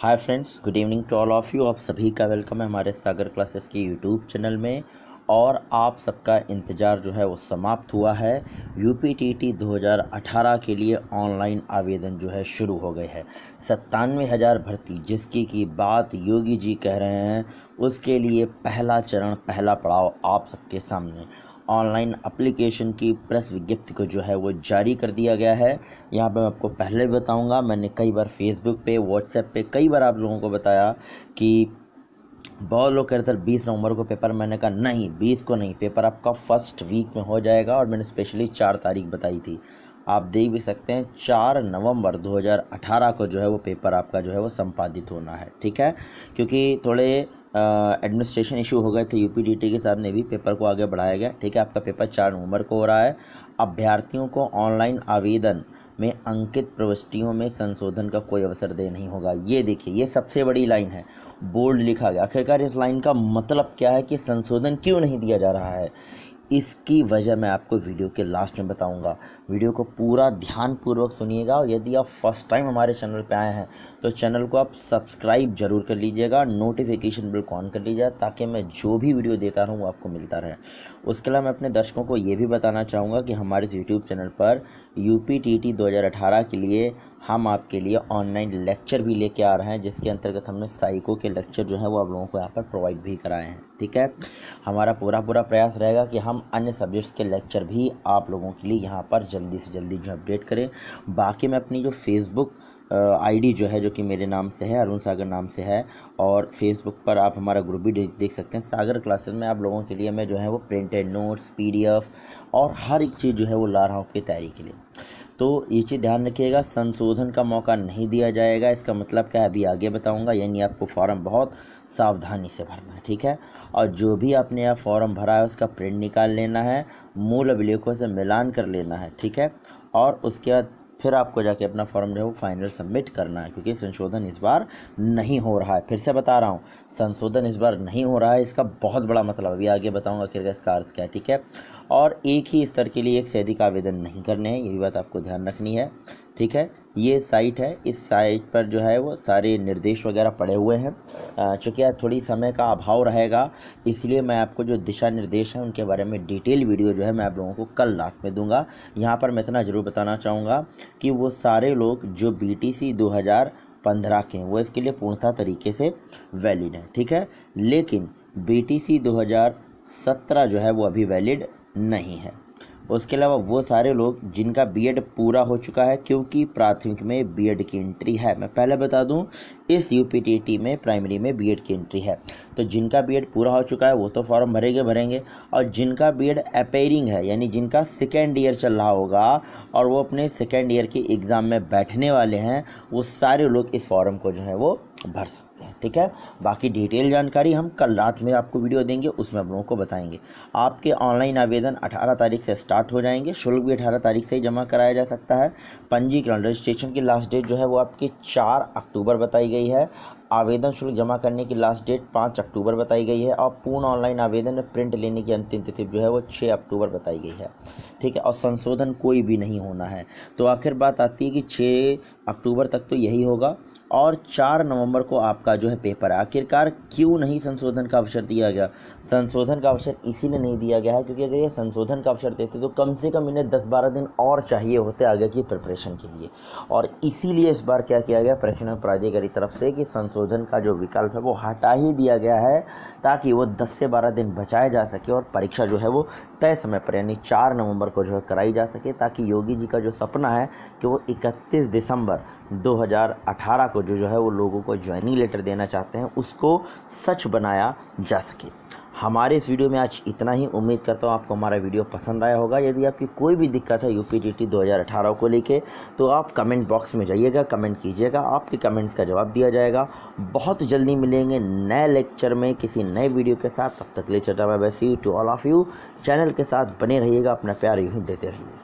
hi friends good evening to all of you आप सभी का वेलकम है हमारे सागर क्लासेस के यूट्यूब चैनल में और आप सबका इंतज़ार जो है वो समाप्त हुआ है यू पी टी टी दो हज़ार अठारह के लिए ऑनलाइन आवेदन जो है शुरू हो गए है सत्तानवे हज़ार भर्ती जिसकी की बात योगी जी कह रहे हैं उसके लिए पहला चरण पहला पड़ाव आप सबके सामने ऑनलाइन अप्लीकेशन की प्रेस विज्ञप्ति को जो है वो जारी कर दिया गया है यहाँ पे मैं आपको पहले भी बताऊँगा मैंने कई बार फेसबुक पे व्हाट्सएप पे कई बार आप लोगों को बताया कि बहुत लोग कह रहे थे बीस नवंबर को पेपर मैंने कहा नहीं बीस को नहीं पेपर आपका फर्स्ट वीक में हो जाएगा और मैंने स्पेशली चार तारीख बताई थी आप देख भी सकते हैं चार नवंबर 2018 को जो है वो पेपर आपका जो है वो संपादित होना है ठीक है क्योंकि थोड़े एडमिनिस्ट्रेशन इशू हो गए थे यू पी के सामने भी पेपर को आगे बढ़ाया गया ठीक है आपका पेपर चार नवंबर को हो रहा है अभ्यर्थियों को ऑनलाइन आवेदन में अंकित प्रविष्टियों में संशोधन का कोई अवसर दे नहीं होगा ये देखिए ये सबसे बड़ी लाइन है बोल्ड लिखा गया आखिरकार इस लाइन का मतलब क्या है कि संशोधन क्यों नहीं दिया जा रहा है इसकी वजह मैं आपको वीडियो के लास्ट में बताऊंगा वीडियो को पूरा ध्यानपूर्वक सुनिएगा और यदि आप फर्स्ट टाइम हमारे चैनल पर आए हैं तो चैनल को आप सब्सक्राइब जरूर कर लीजिएगा नोटिफिकेशन बिल ऑन कर लीजिएगा ताकि मैं जो भी वीडियो देता रहूँ वो आपको मिलता रहे उसके अलावा मैं अपने दर्शकों को ये भी बताना चाहूँगा कि हमारे इस यूट्यूब चैनल पर यू पी के लिए हम आपके लिए ऑनलाइन लेक्चर भी लेके आ रहे हैं जिसके अंतर्गत हमने साइको के लेक्चर जो है वो आप लोगों को यहाँ पर प्रोवाइड भी कराए हैं ठीक है हमारा पूरा पूरा प्रयास रहेगा कि हम अन्य सब्जेक्ट्स के लेक्चर भी आप लोगों के लिए यहाँ पर जल्दी से जल्दी जो अपडेट करें बाकी मैं अपनी जो फेसबुक आईडी जो है जो कि मेरे नाम से है अरुण सागर नाम से है और फेसबुक पर आप हमारा ग्रुप भी देख सकते हैं सागर क्लासेस में आप लोगों के लिए मैं जो है वो प्रिंटेड नोट्स पीडीएफ और हर एक चीज़ जो है वो ला रहा हूँ आपकी तैयारी के लिए तो ये चीज़ ध्यान रखिएगा संशोधन का मौका नहीं दिया जाएगा इसका मतलब क्या है अभी आगे बताऊंगा यानी आपको फॉर्म बहुत सावधानी से भरना है ठीक है और जो भी आपने यह फॉर्म भरा है उसका प्रिंट निकाल लेना है मूल अभिलेखों से मिलान कर लेना है ठीक है और उसके बाद फिर आपको जाके अपना फॉर्म जो है वो फाइनल सबमिट करना है क्योंकि संशोधन इस बार नहीं हो रहा है फिर से बता रहा हूँ संशोधन इस बार नहीं हो रहा है इसका बहुत बड़ा मतलब अभी आगे बताऊँगा कि इसका अर्थ क्या ठीक है और एक ही स्तर के लिए एक से अधिक आवेदन नहीं करने हैं ये भी बात आपको ध्यान रखनी है ठीक है ये साइट है इस साइट पर जो है वो सारे निर्देश वगैरह पड़े हुए हैं चूँकि थोड़ी समय का अभाव रहेगा इसलिए मैं आपको जो दिशा निर्देश हैं उनके बारे में डिटेल वीडियो जो है मैं आप लोगों को कल रात में दूंगा यहाँ पर मैं इतना ज़रूर बताना चाहूँगा कि वो सारे लोग जो बी टी सी दो हज़ार पंद्रह के हैं वो इसके लिए पूर्णतः तरीके से वैलिड हैं ठीक है लेकिन बी टी सी दो हज़ार सत्रह जो है वो अभी वैलिड नहीं है उसके अलावा वो सारे लोग जिनका बीएड पूरा हो चुका है क्योंकि प्राथमिक में बीएड की एंट्री है मैं पहले बता दूं इस यू में प्राइमरी में बीएड की एंट्री है तो जिनका बीएड पूरा हो चुका है वो तो फॉर्म भरेंगे भरेंगे और जिनका बीएड अपेयरिंग है यानी जिनका सेकेंड ईयर चल रहा होगा और वो अपने सेकेंड ईयर के एग्ज़ाम में बैठने वाले हैं वो सारे लोग इस फॉर्म को जो है वो भर सकते ठीक है बाकी डिटेल जानकारी हम कल रात में आपको वीडियो देंगे उसमें हम लोगों को बताएंगे आपके ऑनलाइन आवेदन 18 तारीख से स्टार्ट हो जाएंगे शुल्क भी 18 तारीख से ही जमा कराया जा सकता है पंजीकरण रजिस्ट्रेशन की लास्ट डेट जो है वो आपकी चार अक्टूबर बताई गई है आवेदन शुल्क जमा करने की लास्ट डेट पाँच अक्टूबर बताई गई है और पूर्ण ऑनलाइन आवेदन में प्रिंट लेने की अंतिम तिथि जो है वो छः अक्टूबर बताई गई है ठीक है और संशोधन कोई भी नहीं होना है तो आखिर बात आती है कि छः अक्टूबर तक तो यही होगा और चार नवंबर को आपका जो है पेपर है आखिरकार क्यों नहीं संशोधन का अवसर दिया गया संशोधन का अवसर इसीलिए नहीं दिया गया है क्योंकि अगर ये संशोधन का अवसर देते तो कम से कम इन्हें दस बारह दिन और चाहिए होते आगे की प्रिपरेशन के लिए और इसीलिए इस बार क्या किया गया प्रश्न प्राधिकारी की तरफ से कि संशोधन का जो विकल्प है वो हटा ही दिया गया है ताकि वो दस से बारह दिन बचाया जा सके और परीक्षा जो है वो तय समय पर यानी चार नवंबर को जो है कराई जा सके ताकि योगी जी का जो सपना है कि वो इकतीस दिसंबर 2018 को जो जो है वो लोगों को ज्वाइनिंग लेटर देना चाहते हैं उसको सच बनाया जा सके हमारे इस वीडियो में आज इतना ही उम्मीद करता हूँ आपको हमारा वीडियो पसंद आया होगा यदि आपकी कोई भी दिक्कत है यू पी टी टी दो हज़ार अठारह को लेके तो आप कमेंट बॉक्स में जाइएगा कमेंट कीजिएगा आपके कमेंट्स का जवाब दिया जाएगा बहुत जल्दी मिलेंगे नए लेक्चर में किसी नए वीडियो के साथ तब तक ले चलता मैं वैसी to all of you channel के साथ बने रहिएगा अपना प्यार यूँ देते रहिए